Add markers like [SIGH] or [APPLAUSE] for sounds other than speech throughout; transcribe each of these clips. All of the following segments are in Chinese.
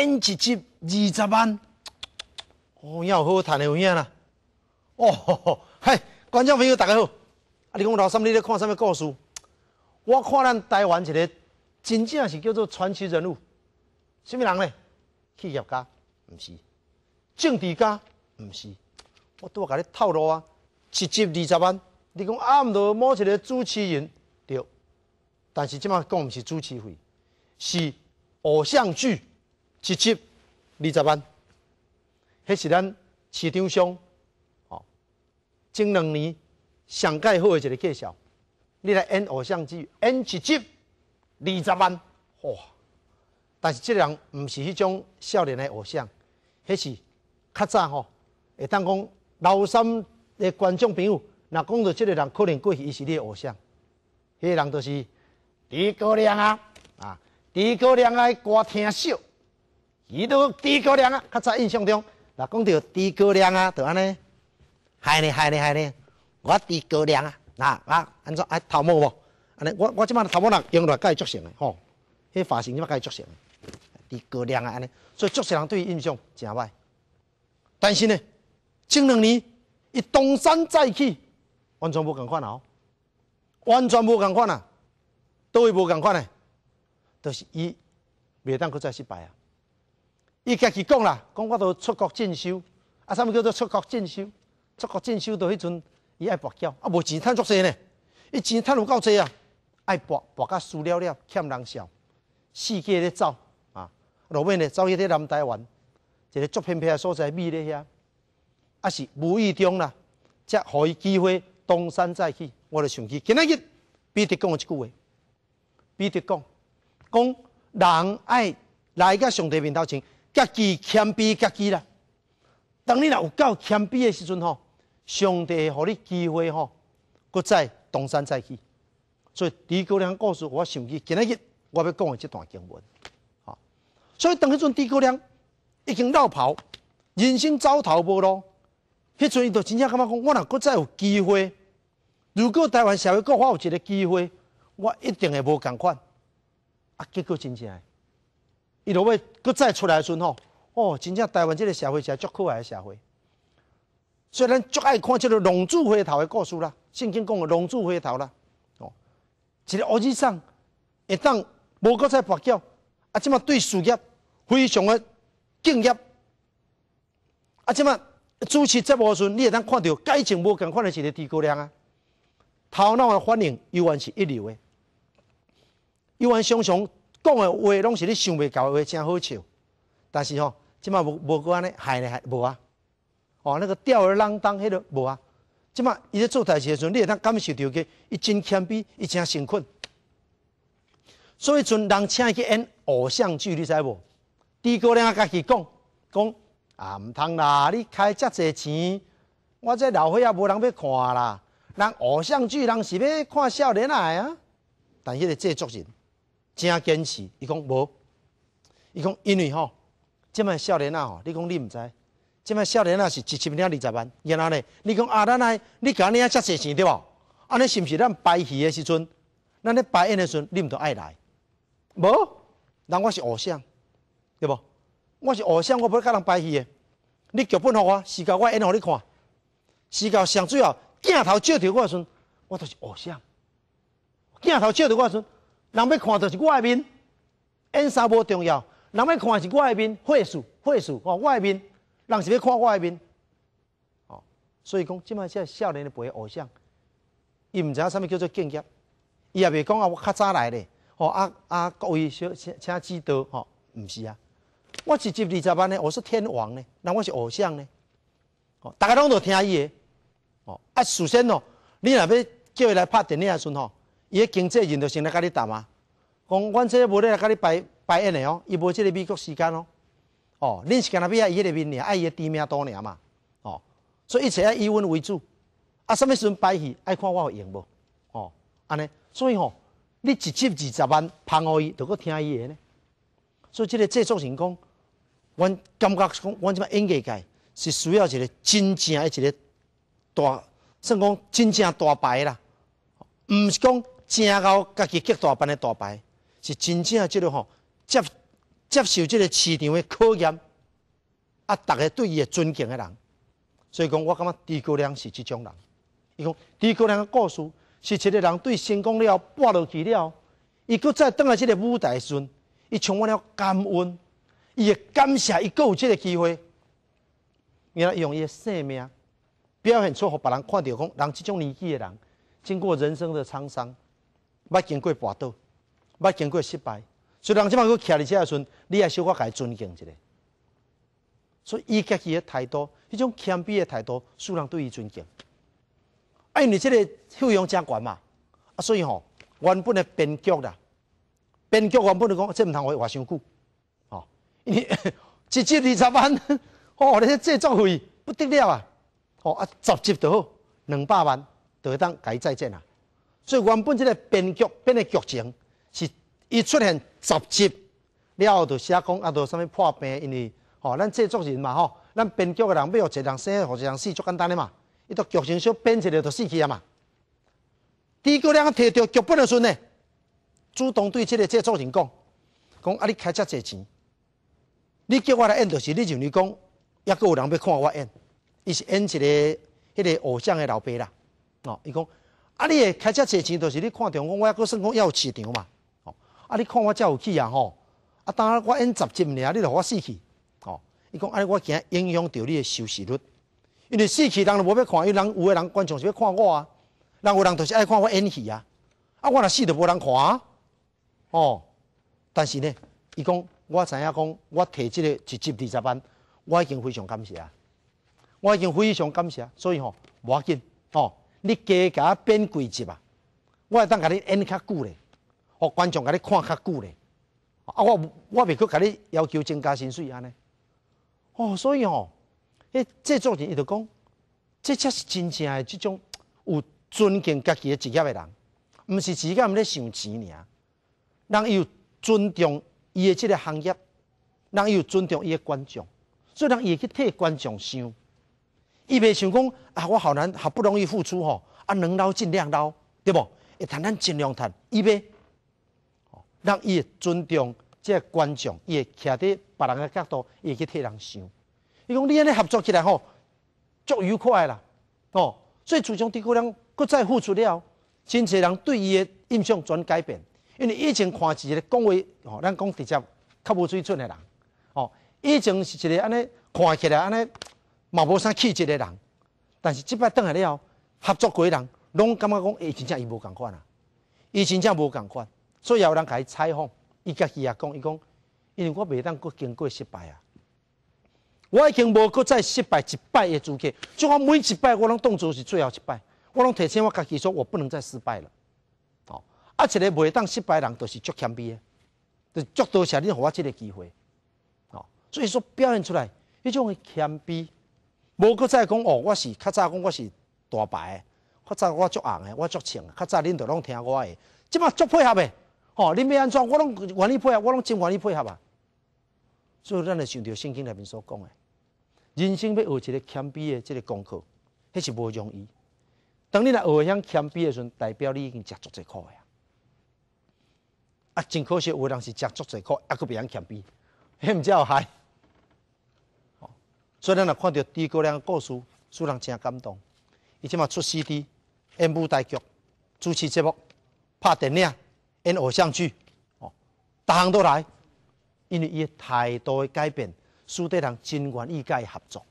千一集二十万，有影好赚的有影啦。哦，嗨，观众朋友大家好。啊，你讲老三，你在看什么故事？我看咱台湾一个真正是叫做传奇人物，什么人呢？企业家？不是，政治家？不是。我都甲你透露啊，一集二十万。你讲啊，毋多某一个主持人对，但是即嘛讲毋是主持费，是偶像剧。一集二十万，迄是咱市场上哦，前两年上盖好一个介绍，你来演偶像剧演一集二十万哇！但是这个人毋是迄种少年的偶像，迄是较早吼，会当讲老三的观众朋友，若讲到即个人可能过去，伊是你的偶像，迄个人就是李国亮啊啊，李国亮爱歌听惜。伊都低高粱啊！较早印象中，那讲到低高粱啊，就安尼，系呢系呢系呢，我低高粱啊，那啊，安怎啊头毛无，安尼我我即摆头毛人用落伊足型的吼，迄发型即摆伊足型的，低高粱啊安尼，所以足型人对伊印象真歹。但是呢，前两年伊东山再起，完全无共款哦，完全无共款啊，都无共款的，就是伊未当再失败啊。伊家己讲啦，讲我都出国进修，啊，啥物叫做出国进修？出国进修到迄阵，伊爱博筊，啊，无钱趁足死呢。伊钱趁有够济啊，爱博博甲输了了，欠人笑，世界咧走啊，路尾咧走去咧南台湾，一个足偏僻个所在，秘咧遐，啊是无意中啦，才互伊机会东山再起。我就想起今仔日彼得讲一句话，彼得讲，讲人爱来个上帝面前。家己谦卑，家己啦。当你若有够谦卑的时阵吼，上帝会给你机会吼，搁再东山再起。所以诸葛亮告诉我，想起今日我要讲的这段经文，啊，所以当迄阵诸葛亮已经落跑，人生走投无路，迄阵伊著真正感觉讲，我若搁再有机会，如果台湾社会搁有有一个机会，我一定会无共款。啊，结果真正你如果再出来时吼，哦，真正台湾即个社会是足可爱的社会。虽然足爱看即个龙珠回头的故事啦，圣经讲的龙珠回头啦，哦，一个耳机上一当无个再跋叫，啊，即么对事业非常的敬业，啊，即么主持节目诶时，阵，你会当看到，改情无共款的是个低葛亮啊，头脑的反应永远是一流的，永远常常。讲的话拢是你想袂到的话，真好笑。但是吼，即马无无过安尼害咧害无啊！哦，那个吊儿郎当迄个无啊！即马伊咧做代志的时阵，你会当感受到个伊真谦卑，伊真诚恳。所以，阵人请伊去演偶像剧，你知无？低哥两家己讲讲啊，毋通啦！你开遮济钱，我这老岁仔无人要看啦。人偶像剧人是要看少年仔啊，但迄个制作人。正坚持，伊讲无，伊讲因为吼，即卖少年啊吼，你讲你毋知，即卖少年啊是一七领二十万，然后呢，你讲啊，咱来，你甲领啊，真钱实对无？安尼是毋是咱排戏的时阵？咱咧排演的时阵，你毋都爱来？无，人我是偶像，对无？我是偶像，我不甲人排戏的。你剧本互我，时到我演，互你看。时到上最后镜头照着我的时，阵，我都是偶像。镜头照着我的时。阵。人要看到是的面，演啥无重要。人要看是外面，会输会输哦。的面，人是要看外面，哦。所以讲，即卖即少年的培偶像，伊毋知影啥物叫做敬业，伊也袂讲啊，我较早来咧。哦啊啊，各位小请之德，哦，毋是啊，我是接二十万呢，我是天王呢，那我是偶像呢。哦，大家拢都听伊的。哦啊，首先哦，你若要叫伊来拍电影的时阵吼。伊个经济人就先来甲你谈啊，讲阮这无咧来甲你排排宴诶哦，伊无即个美国时间哦，哦，恁是干那要啊？伊个面尔，爱伊个地面多尔嘛，哦，所以一切要以阮为主，啊，什物时阵排戏爱看我有用无？哦，安尼，所以吼，你直接二十万捧互伊，都阁听伊个呢？所以即个制作成功，阮感觉讲，阮即摆演技界是需要一个真正一个大，算讲真正大牌啦，毋是讲。正到家己结大班的大牌，是真正即个吼接接受即个市场的考验，啊，大家对伊的尊敬的人。所以讲，我感觉诸葛亮是即种人。伊讲，诸葛亮的故事是一个人对成功了跋落去了，伊佫再登来即个舞台的时阵，伊充满了感恩，伊会感谢伊有即个机会。伊用伊的生命表现出互别人看到讲，人即种年纪的人，经过人生的沧桑。捌经过跋倒，捌经过失败，所以人即马佮徛伫遮时阵，你也小可该尊敬一下。所以伊家己诶态度，迄种谦卑诶态度，使人对伊尊敬。啊，因为即个费用真悬嘛？啊，所以吼，原本诶编剧啦，编剧原本就讲这毋通伊活伤久，哦，[LAUGHS] 一集二十万，哦，你这制作费不得了啊！哦啊，十集就好，两百万，会当伊再战啊。所以原本即个编剧编的剧情是伊出现杂集然后就写讲啊，就啥物破病，因为吼，咱制作人嘛吼，咱编剧的人，要互一个人生，或一人死，足简单诶嘛，伊都剧情小编一个就死去啊嘛。诸葛亮摕着剧本的阵呢，主动对即个制作人讲，讲啊，你开遮济钱，你叫我来演，就是你就你讲，抑也有人要看我演，伊是演一个迄个偶像的老爸啦，哦，伊讲。啊！你开车借钱，著是你看中我，我还算讲抑有市场嘛？哦！啊！你看我才有气啊？吼！啊！当然我演杂集尔，你著我死去。哦！伊讲啊！我惊影响到你诶收视率，因为死去人就无要看，因为人有诶人观众是要看我啊，人有人就是爱看我演戏啊。啊！我若死就无人看啊。哦！但是呢，伊讲我知影讲我摕即个一集二十万，我已经非常感谢啊，我已经非常感谢，所以吼，无要紧，吼。你价格变贵一吧，我会当甲你演较久咧，互观众甲你看较久咧。啊，我我未去甲你要求增加薪水安尼。哦，所以吼，诶，制作人伊就讲，这才是真正诶，即种 [TSK] 有尊敬家己诶职业诶人，毋是职业咧想钱尔，人伊有尊重伊诶即个行业，人伊有尊重伊诶观众，所以人伊会去替观众想。伊袂想讲啊，我好难，好不容易付出吼，啊能捞尽量捞，对无会趁咱尽量趁伊吼，让伊尊重即个观众，伊会徛伫别人个角度，伊会去替人想。伊讲你安尼合作起来吼，足愉快啦，哦。所以自从第个人搁再付出了，真侪人对伊个印象全改变，因为以前看是一个讲话吼，咱讲直接较无水准的人，哦，以前是一个安尼看起来安尼。嘛无啥气质诶人，但是即摆倒来了后合作几人，拢感觉讲，诶，真正伊无共款啊，伊真正无共款。所以有人甲伊采访，伊家己也讲，伊讲，因为我未当过经过失败啊，我已经无冇再失败一摆诶资格，就我每一摆我拢当做是最后一摆，我拢提醒我家己说我不能再失败了。哦，啊一个未当失败人，就是足谦卑嘅，就足多谢你给我即个机会。哦，所以说表现出来迄种谦卑。无搁再讲哦，我是较早讲我是大白，较早我足红诶，我足青。较早恁都拢听我诶，即马足配合诶，吼，恁要安怎，我拢愿意配合，我拢真愿意配合啊。所以咱也想到圣经内面所讲诶，人生要学一个谦卑诶，即个功课，迄是无容易。当你若学会向谦卑诶时阵，代表你已经食足侪苦诶。啊，真可惜有人是食足侪苦，还佫袂晓谦卑，迄毋则有害。所以咱若看到诸葛亮的故事，使人真感动。伊即嘛出 CD、演舞台剧、主持节目、拍电影、演偶像剧，哦，项都来。因为伊太多的改变，使得人真愿意甲伊合作。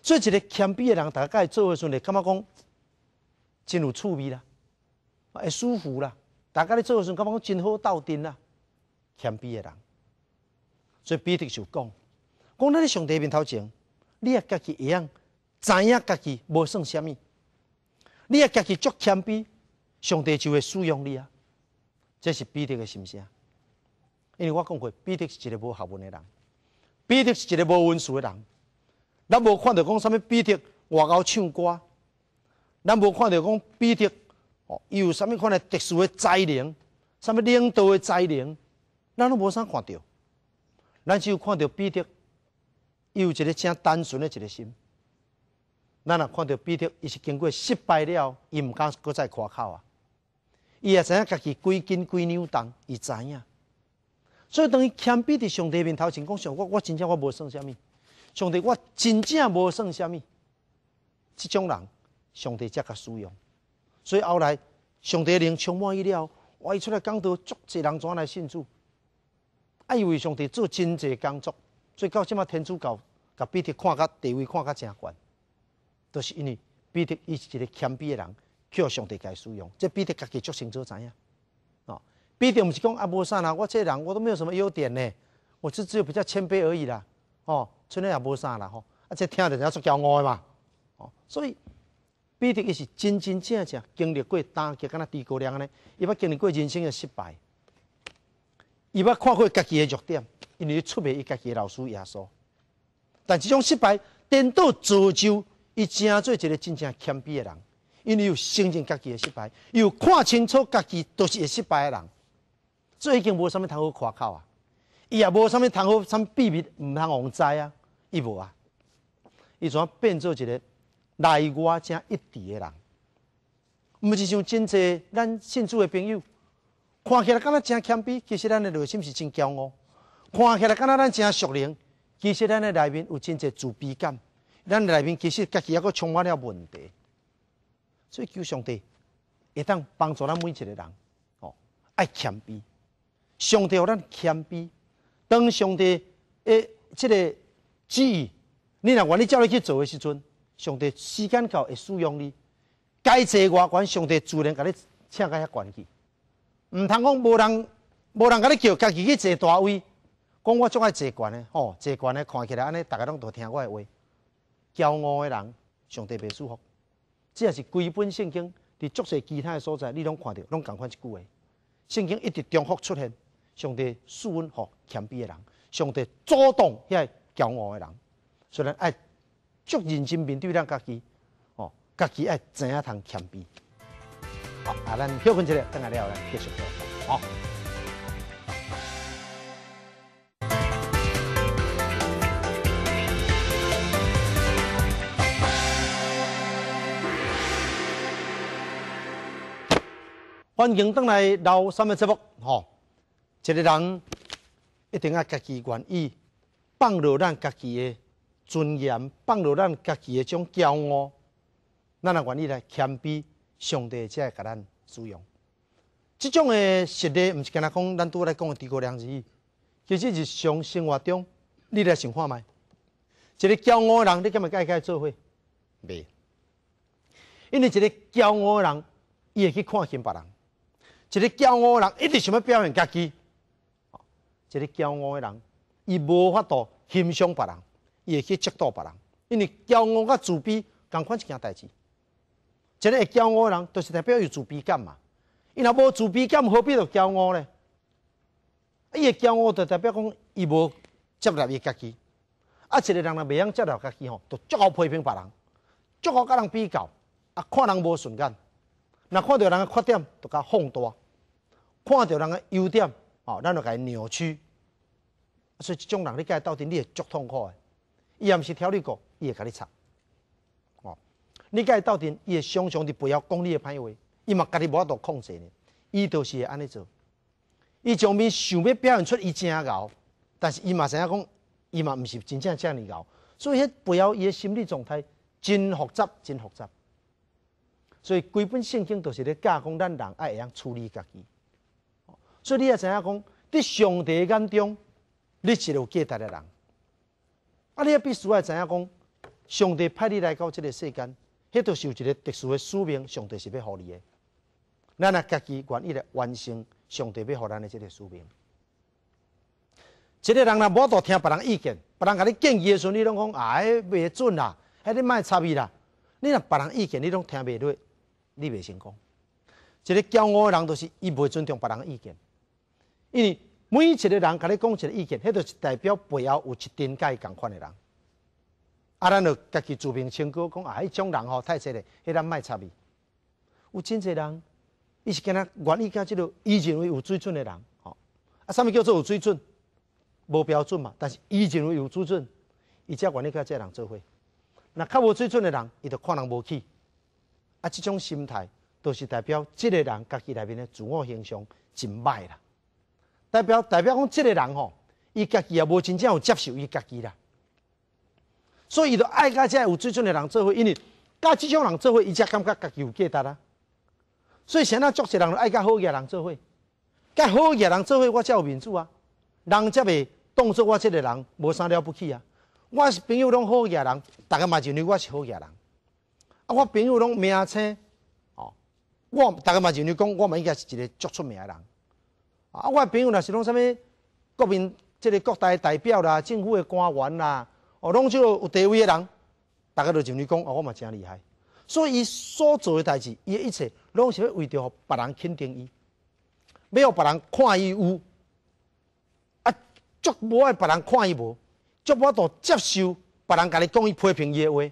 所以一个谦卑的人，大家做的时阵，感觉讲真有趣味啦，会舒服啦。大家咧做的时阵，感觉讲真好斗阵啦，谦卑的人，所以彼得就讲。讲咱咧，上帝面头前，你也家己会样，知影家己无算虾米，你也家己足谦卑，上帝就会使用你啊！这是彼得的心声，因为我讲过，彼得是一个无学问的人，彼得是一个无文素的人。咱无看到讲啥物，彼得外口唱歌，咱无看到讲彼得有啥物款的特殊的才能，啥物领导的才能，咱都无啥看到，咱只有看到彼得。伊有一个正单纯的一个心，咱若看到彼得，伊是经过失败了，伊毋敢搁再夸口啊。伊也知影家己几斤几两重，伊知影。所以当伊谦卑伫上帝面头前，讲上我，我真正我无算虾米，上帝，我真正无算虾米。即种人，上帝才甲使用。所以后来，上帝灵充满伊了，伊出来讲道，足济人怎来信主，啊，伊为上帝做真济工作。所以到即马天主教，甲彼得看甲地位看甲真悬，都是因为彼得伊是一个谦卑的人，叫上帝该使用。即彼得家己足清楚知影，哦，彼得毋是讲啊，无啥啦，我这人我都没有什么优点呢，我只只有比较谦卑而已啦，哦，剩以也无啥啦，吼，啊这听着在做骄傲嘛，哦，所以彼得伊是真真正正经历过打击，敢若低谷量安尼，伊捌经历过人生的失败，伊捌看过家己的弱点。因为出卖伊家己老师耶稣。但即种失败，颠倒造就伊成做一个真正谦卑的人。因为有承认家己诶失败，有看清楚家己都是会失败的人，所以已经无啥物通好夸口啊，伊也无啥物通好啥物秘密，毋通往知啊，伊无啊，伊就变做一个内外正一致的人。毋是像真济咱信主诶朋友，看起来敢若真谦卑，其实咱诶内心是真骄傲。看起来，敢若咱真熟练，其实咱诶内面有真侪自卑感。咱内面其实家己抑阁充满了问题，所以求上帝，会当帮助咱每一个人。哦，爱谦卑，上帝让谦卑。当上帝诶即个旨意，你若愿意照你去做诶时阵，上帝时间到会使用你。该坐偌悬，上帝自然甲你请个遐悬去，毋通讲无人无人甲你叫，家己去坐大位。讲我总爱自惯的，吼自惯的看起来安尼，大家拢都听我的话。骄傲的人，上帝不舒服。这也是归本圣经。伫足些其他的所在，你拢看到，拢讲翻一句话。圣经一直重复出现，上帝疏远和谦卑的人，上帝阻挡迄骄傲的人。虽然爱足认真面对咱家己，哦，家己爱怎样谈谦卑。好，啊，咱休息一下，等下了后继续讲，好。环境当来老三么节目？吼，一个人一定要家己愿意放落咱家己诶尊严，放落咱家己诶种骄傲，咱也愿意来谦卑，上帝才会甲咱使用。即种诶实例，毋是跟仔讲，咱拄来讲诸低亮而已。其实日常生活中，你来想看卖，一个骄傲诶人，你敢问甲伊做伙？袂，因为一个骄傲诶人，伊会去看轻别人。一个骄傲的人一直想要表现家己。一个骄傲的人，伊无法度欣赏别人，伊会去嫉妒别人。因为骄傲甲自卑，同款一件代志。一个骄傲的人，就是代表有自卑感嘛。伊若无自卑感，何必要骄傲呢？伊个骄傲就代表讲伊无接纳伊家己。啊，一个人若未晓接纳家己吼，就足好批评别人，足好甲人比较，啊，看人无顺眼，若看到人个缺点，就甲放大。看到人个优点，哦，咱就给他扭曲，所以这种人你跟他斗阵，你会足痛苦的。伊也毋是挑你过，伊会甲你插。哦，你跟他斗阵，伊会常常伫背后讲你的歹话，伊嘛家己无法度控制呢。伊就是安尼做，伊上面想要表现出伊真敖，但是伊嘛知影讲，伊嘛毋是真正真哩敖。所以迄背后伊的心理状态真复杂，真复杂。所以根本心境就是咧教讲咱人爱会用处理家己。所以你也知影讲？在上帝眼中，你是个有价值的人。啊，你也必须爱知影讲？上帝派你来到这个世间，迄著是一个特殊的使命。上帝是要给你的。咱若家己愿意来完成上帝要给咱的这个使命。一个人若无多听别人意见，别人甲你建议的时，你拢讲啊，袂准啦，迄你卖插伊啦。你若别人意见，你拢听袂落，你袂成功。一个骄傲的人，著是伊袂尊重别人的意见。因为每一个人甲你讲一个意见，迄都是代表背后有一定介共款的人。啊，咱就家己自明清高，讲啊，迄种人吼太侪诶，迄咱卖插伊。有真侪人，伊是今仔愿意甲即落认为有水准的人吼。啊，啥物叫做有水准？无标准嘛，但是伊认为有水准，伊才愿意甲即个人做伙。若较无水准的人，伊著看人无起。啊，即种心态都是代表即个人家己内面的自我形象真歹啦。代表代表讲，即个人吼，伊家己也无真正有接受伊家己啦，所以伊就爱甲遮有水准的人做伙，因为甲即种人做伙，伊才感觉家己有价值啊。所以啥在足些人爱甲好嘢人做伙，甲好嘢人做伙，我才有面子啊。人则咪当做我即个人无啥了不起啊。我是朋友拢好嘢人，逐个嘛认为我是好嘢人。啊，我朋友拢明星，哦，我逐个嘛认为讲，我嘛应该是一个足出名人。啊，我朋友若是拢啥物，国民即个国大代表啦，政府的官员啦，哦，拢即个有地位的人，大家就进去讲，哦，我嘛真厉害。所以伊所做诶代志，伊一切拢是为着互别人肯定伊，没有别人看伊有，啊，足无爱别人看伊无，足无都接受别人甲你讲伊批评伊诶话，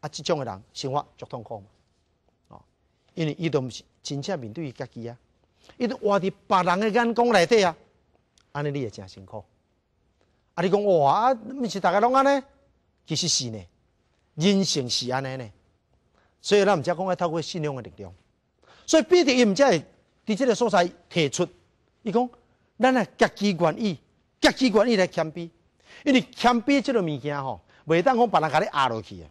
啊，即种诶人生活足痛苦嘛，哦，因为伊都毋是真正面对伊家己啊。伊都活伫别人诶眼光内底啊，安尼你也真辛苦。啊，你讲哇啊，毋是逐个拢安尼？其实是呢，人性是安尼呢。所以咱毋则讲要透过信仰的力量。所以彼得伊毋则会伫即个所在提出，伊讲咱啊积极愿意，积极愿意来谦卑，因为谦卑即个物件吼，袂当讲别人甲你压落去啊，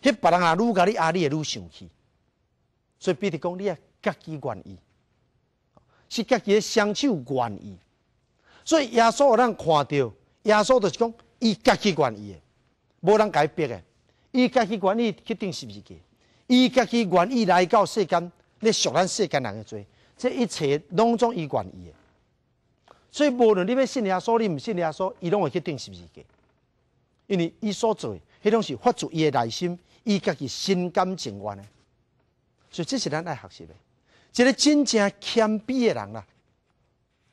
迄别人啊愈甲你压会愈生气。所以彼得讲，你啊积极愿意。是家己双手愿意，所以耶稣有通看到，耶稣就是讲，伊家己愿意的，无人改变的，伊家己愿意，决定是毋是个？伊家己愿意来到世间，咧属咱世间人的罪，这一切拢总伊愿意的。所以无论你欲信耶稣，你毋信耶稣，伊拢会决定是毋是个？因为伊所做，迄种是发自伊的内心，伊家己心甘情愿的。所以这是咱爱学习的。一个真正谦卑的人啦，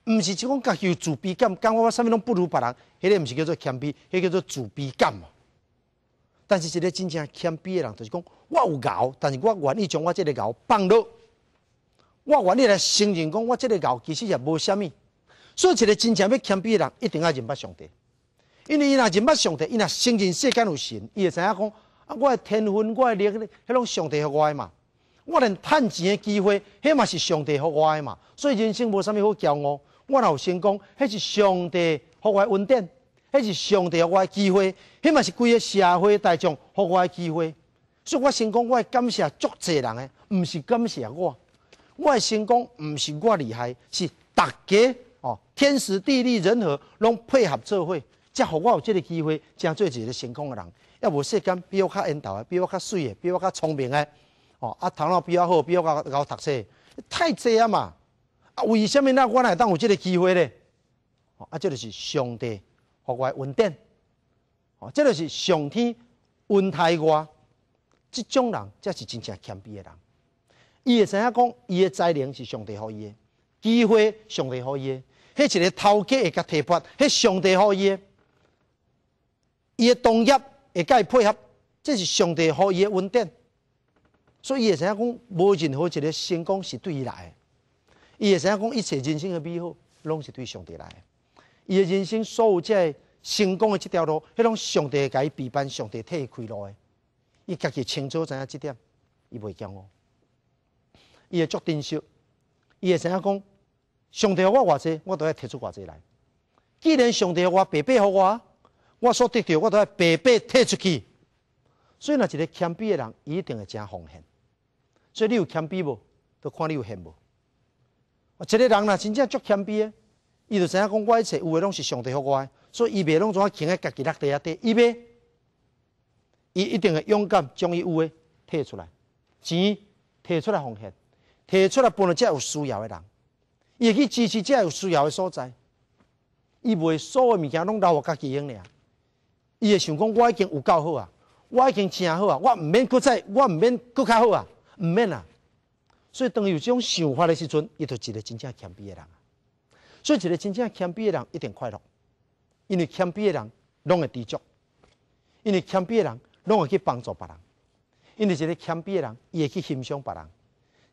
毋是即种家己有自卑感，感觉我啥物拢不如别人，迄个毋是叫做谦卑，迄叫做自卑感。但是一个真正谦卑的人，就是讲我有傲，但是我愿意将我即个傲放落，我愿意来承认讲我即个傲其实也无虾米。所以一个真正要谦卑的人，一定爱认捌上帝，因为伊若认捌上帝，伊若承认世间有神，伊会知影讲啊，我系天分，我系力，迄种上帝互我的嘛。我能赚钱的机会，迄嘛是上帝给我的嘛，所以人生无啥物好骄傲。我若有成功，那是上帝给我恩典，那是上帝给我机会，迄嘛是规个社会大众给我机会。所以我成功，我感谢足济人诶，毋是感谢我。我成功毋是我厉害，是大家哦，天时地利人和拢配合做伙，则互我有这个机会，才做一个成功的人。要无世间比我较缘投诶，比我较水诶，比我较聪明诶。哦，啊，头脑比较好，比较搞搞读册，太济啊嘛！啊，为什么那我来当有这个机会呢？啊，这就是上帝给我稳定，哦，这就是上天恩待我，这种人才是真正谦卑的人。伊会知影讲，伊的才能是上帝给伊的，机会，上帝给伊的，迄一个头家会甲提拔，迄上帝给伊的，伊的同业会甲伊配合，这是上帝给伊的稳定。所以伊会知影讲，无任何一个成功是对伊来；，的。伊会知影讲一切人生的美好，拢是对上帝来。的。伊的人生所有即个成功的即条路，迄种上帝甲伊陪伴上帝替伊开路的。伊家己清楚知影即点，伊袂骄傲。伊会作珍惜，伊会知影讲，上帝，我偌济，我都要摕出偌济来。既然上帝我白白给我，我所得到我都要白白退出去。所以，若一个谦卑的人，一定会真奉献。所以你有谦卑无？都看你有献无。即个人若真正足谦卑诶。伊就知影讲，我一切有诶拢是上帝给我诶，所以伊袂拢怎啊，囥在家己落地啊底。伊袂，伊一定会勇敢将伊有诶摕出来，钱摕出来奉献，摕出来分互遮有需要诶人，伊会去支持遮有需要诶所在。伊袂所有物件拢留互家己用俩。伊会想讲，我已经有够好啊，我已经真好啊，我毋免搁再，我毋免搁较好啊。毋免啊！所以当有这种想法的时阵，伊就一个真正谦卑的人啊。所以一个真正谦卑的人一定快乐，因为谦卑的人拢会知足，因为谦卑的人拢会去帮助别人，因为一个谦卑的人伊会去欣赏别人，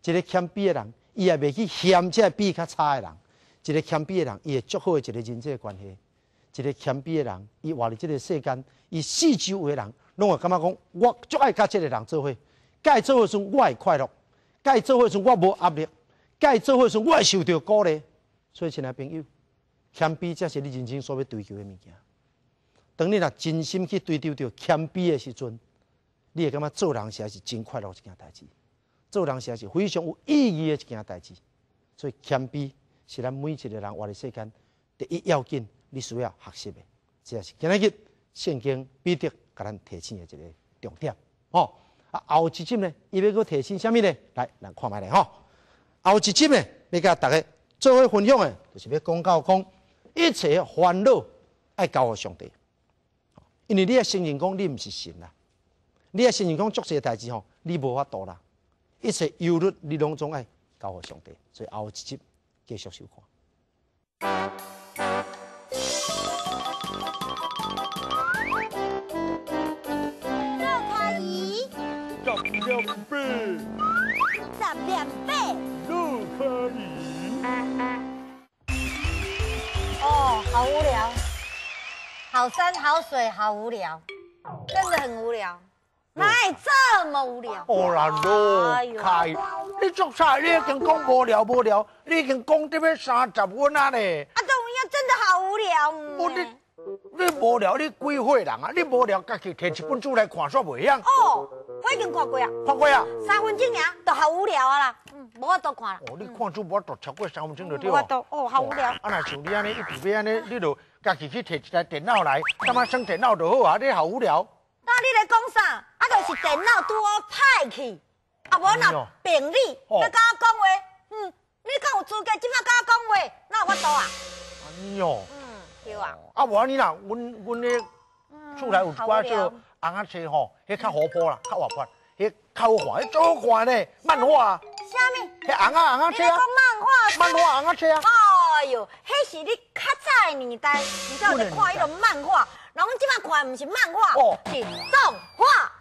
一个谦卑的人伊也未去嫌个比较差的人，一个谦卑的人伊会足好一个人际关系，一个谦卑的人伊活伫即个世间伊四周围人，拢会感觉讲我最爱甲即个人做伙。该做伙时，我会快乐；该做伙时，我无压力；该做伙时，我受到鼓励。所以，亲爱朋友，谦卑才是你人生所要追求的物件。当你若真心去追求着谦卑的时，阵你会感觉做人实在是真快乐一件代志，做人实在是非常有意义的一件代志。所以，谦卑是咱每一个人活在世间第一要紧，你需要学习的，这也是今日圣经彼得甲咱提醒的一个重点。吼！后一集呢，伊要阁提醒什么呢？来，咱看卖咧吼。后一集呢，要甲大家做伙分享的，就是要公教讲，一切烦恼爱交互上帝，因为你诶心情讲你毋是神啦，你诶心情讲做些代志吼，你无法度啦，一切忧虑你拢总爱交互上帝，所以后一集继续收看。倍，十两倍，都可以。哦，好无聊，好山好水，好无聊，真的很无聊。有这么无聊？哦，了都。你做啥？你已经讲无聊无聊，你已经讲这边三十分啊嘞。啊，对唔起，真的好无聊。我你你无聊，你几岁人啊？你无聊，家己填一本书来看煞袂样。哦。我已经看过啊，看过啊，三分钟呀，都好无聊啊啦，嗯，无我都看了。哦，你看主播都超过三分钟就掉。我都，哦，好无聊。啊，那像你安尼，一直拜安尼，你就家己去摕一台电脑来，干嘛上电脑就好啊，你好无聊。那你在讲啥？啊，就是电脑对好派去，啊，无那病例在跟我讲话，嗯，你敢有资格即马跟我讲话，哪有法度啊？哎呦，嗯，对啊。啊，我你啦，我我呢，厝内有乖少。红阿车吼，迄较活泼啦，较活泼，迄较好看，迄最好看嘞，漫画。虾米？迄红啊？红啊？车啊！说漫画，漫画红啊？车啊！哎呦，迄是你较早的年代，你才有在看迄种漫画。然后即摆看的不是漫画，是动画。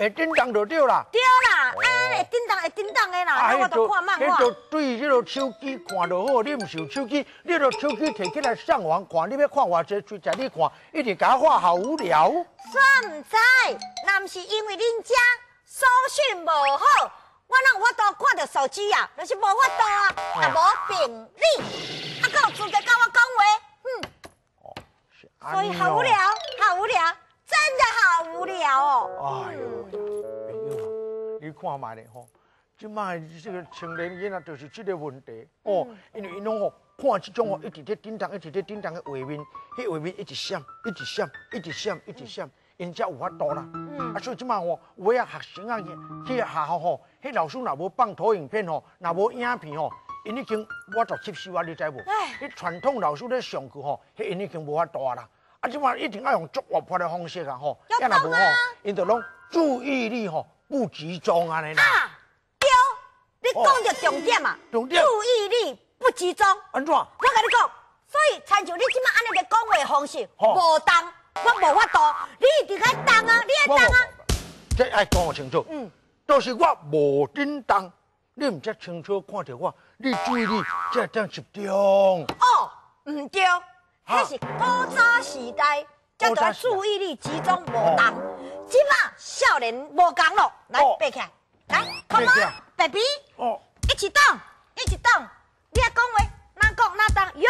会叮当就对啦，对啦，啊会叮当会叮当的啦，我后就看漫画。就对，这个手机看就好。你唔想手机，你这个手机提起来上网看，你要看我这就坐你看，一直讲话好无聊。我唔知，那不是因为恁家手讯无好，我哪有法度看到手机呀？就是无法度啊，啊无病历，啊够拄在甲我讲话，嗯，所以好无聊，好无聊。真的好无聊哦！哎呦，朋友，你看嘛咧吼，即卖这个青年人啊，就是这个问题哦。因为因吼看这种吼一直在叮当，一直在叮当的画面，迄画面一直响，一直响，一直响，一直响，因才有法度啦。啊，所以即卖哦，我啊学生啊去学校吼，迄老师若无放投影片吼，若无影片吼，因已经我著气死我，你知无？哎，传统老师咧上课吼，迄因已经无法啊啦。啊，即马一定要用足活泼的方式啊，吼！要的啊！因就讲注意力吼不集中安尼啊，对，你讲着重点啊！重点。注意力不集中。安怎？我跟你讲，所以参照你即晚安尼个讲话方式无当，我无法度。你一定遐当啊，你遐当啊。这爱讲清楚。嗯。都是我无叮动，你毋才清楚看着我，你注意力才点集中。哦，毋对。那是古早时代，叫做注意力集中无同，即马少年无同了。来，爬起，来，爸，baby，、哦，一起动，一起动，你爱讲话，哪讲哪当哟，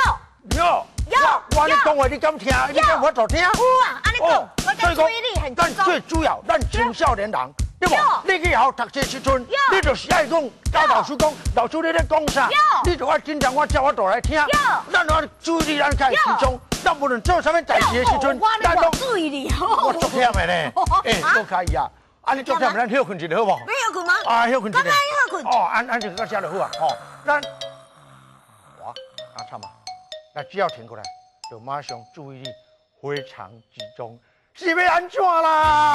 哟，哟，我哟，讲话你敢听？你敢我哟，听？有啊，安尼讲，我哟，哟，哟，哟，哟，哟，哟，最主要，哟，哟，少年哟，对不，你去后读写时阵，你就是爱讲，教老师讲，老师你咧讲啥，你就要经常我叫我坐来听，咱要注意力安集中，咱不论做啥物代志时阵，但都注意力哦，我昨天的咧，哎，做开呀，安你足忝，咱休困去好不？休困吗？啊，休困去咧。哦，安安就个加了好啊，好，咱，哇，阿惨嘛，那只要挺过来，就马上注意力非常集中，是咪安怎啦？